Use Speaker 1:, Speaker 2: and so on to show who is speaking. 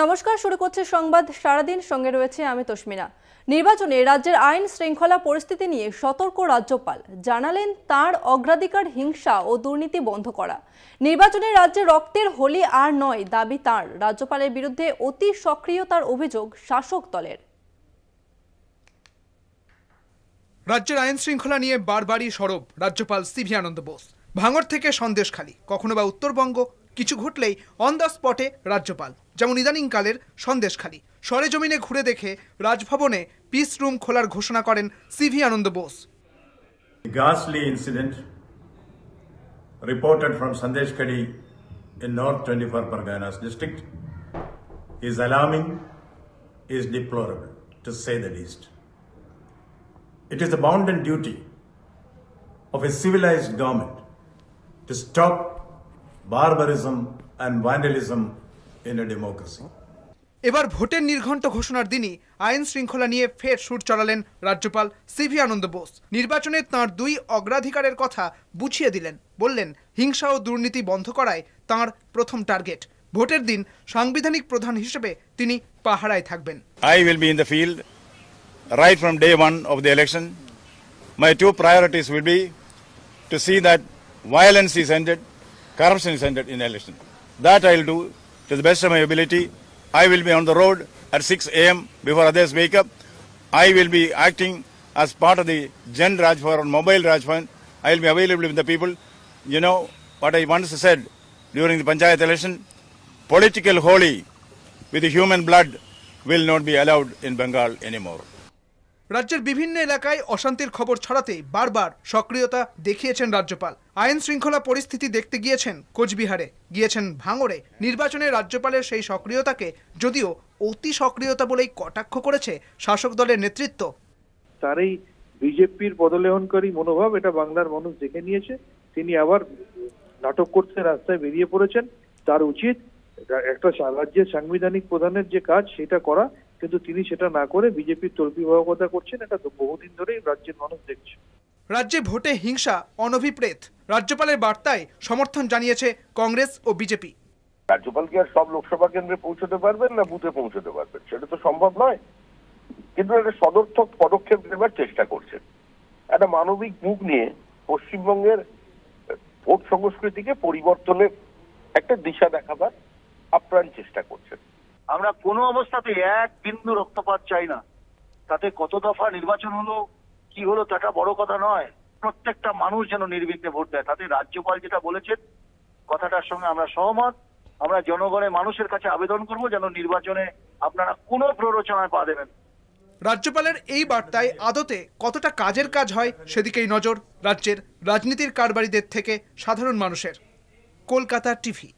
Speaker 1: নমস্কার শুরু করছে সংবাদ সারাদিন সঙ্গে রয়েছে আমি তসমিনা নির্বাচনে রাজ্যের আইন শৃঙ্খলা পরিস্থিতি নিয়ে সতর্ক রাজ্যপাল জানালেন তার অগ্রাধিকার হিংসা ও দুর্নীতি বন্ধ করা নির্বাচনে রাজ্যে রক্তের হোলি আর নয় দাবি তার রাজ্যপালের বিরুদ্ধে অতি সক্রিয়তার অভিযোগ শাসক দলের রাজ্যের আইন শৃঙ্খলা নিয়ে বারবারই সরব রাজ্যপাল সিভি আনন্দ বোস ভাঙর থেকে খালি কখনো বা উত্তরবঙ্গ কিছু ঘটলেই অন দ্য স্পটে রাজ্যপাল যেমন ইদানিংকালের সন্দেশখালী সরেজমিনে ঘুরে দেখে রাজভবনে পিস রুম খোলার ঘোষণা করেন CV Ananda Bose
Speaker 2: ghastly incident reported from Sandeshkadi in North 24 Parganas district is alarming, is deplorable, to say the least. It is the bounden duty of a civilized government to stop barbarism and vandalism in a democracy.
Speaker 1: এবার ভোটের নির্ঘণ্ট ঘোষণার দিনই আইন শৃঙ্খলা নিয়ে ফের সুর চড়ালেন রাজ্যপাল সিভি আনন্দ বোস নির্বাচনে তাঁর দুই অগ্রাধিকারের কথা বুঝিয়ে দিলেন বললেন হিংসা ও দুর্নীতি বন্ধ করায় তাঁর প্রথম টার্গেট ভোটের দিন সাংবিধানিক প্রধান হিসেবে তিনি পাহারায় থাকবেন
Speaker 2: I will be in the field right from day one of the election my two priorities will be to see that violence is ended corruption is ended in election. That I will do to the best of my ability. I will be on the road at 6 a.m. before others wake up. I will be acting as part of the Gen Raj or Mobile Raj I will be available with the people. You know what I once said during the Panchayat election, political holy with human blood will not be allowed in Bengal anymore.
Speaker 1: রাজ্যের বিভিন্ন এলাকায় অশান্তির খবর ছড়াতে বারবার সক্রিয়তা দেখিয়েছেন রাজ্যপাল আইন শৃঙ্খলা পরিস্থিতি দেখতে গিয়েছেন কোচবিহারে গিয়েছেন ভাঙড়ে নির্বাচনে রাজ্যপালের সেই সক্রিয়তাকে যদিও অতি সক্রিয়তা বলেই কটাক্ষ করেছে শাসক দলের নেতৃত্ব তার এই বিজেপির বদলেহনকারী মনোভাব এটা বাংলার মানুষ দেখে নিয়েছে তিনি আবার নাটক করতে রাস্তায় বেরিয়ে পড়েছেন তার উচিত একটা রাজ্যের সাংবিধানিক প্রধানের যে কাজ সেটা করা কিন্তু তিনি সেটা না করে বিজেপির তর্পি ভয়কতা করছেন এটা তো বহুদিন ধরেই রাজ্যের মানুষ দেখছে রাজ্যে ভোটে হিংসা অনভিপ্রেত রাজ্যপালের বার্তায় সমর্থন জানিয়েছে কংগ্রেস ও বিজেপি রাজ্যপাল কি আর সব লোকসভা কেন্দ্রে পৌঁছতে পারবেন না বুথে পৌঁছতে পারবেন সেটা তো সম্ভব নয় কিন্তু একটা সদর্থক
Speaker 2: পদক্ষেপ নেবার চেষ্টা করছেন একটা মানবিক মুখ নিয়ে পশ্চিমবঙ্গের ভোট সংস্কৃতিকে পরিবর্তনের একটা দিশা দেখাবার আপ্রাণ চেষ্টা করছেন আমরা কোনো অবস্থাতে এক বিন্দু রক্তপাত চাই না তাতে কত দফা নির্বাচন হলো কি হলো তাটা বড় কথা নয় প্রত্যেকটা মানুষ যেন নির্বিঘ্নে ভোট দেয় তাতে রাজ্যপাল যেটা বলেছেন কথাটার সঙ্গে আমরা সহমত আমরা জনগণের মানুষের কাছে
Speaker 1: আবেদন করব যেন নির্বাচনে আপনারা কোনো প্ররোচনায় পা দেবেন রাজ্যপালের এই বার্তায় আদতে কতটা কাজের কাজ হয় সেদিকেই নজর রাজ্যের রাজনীতির কারবারিদের থেকে সাধারণ মানুষের কলকাতা টিভি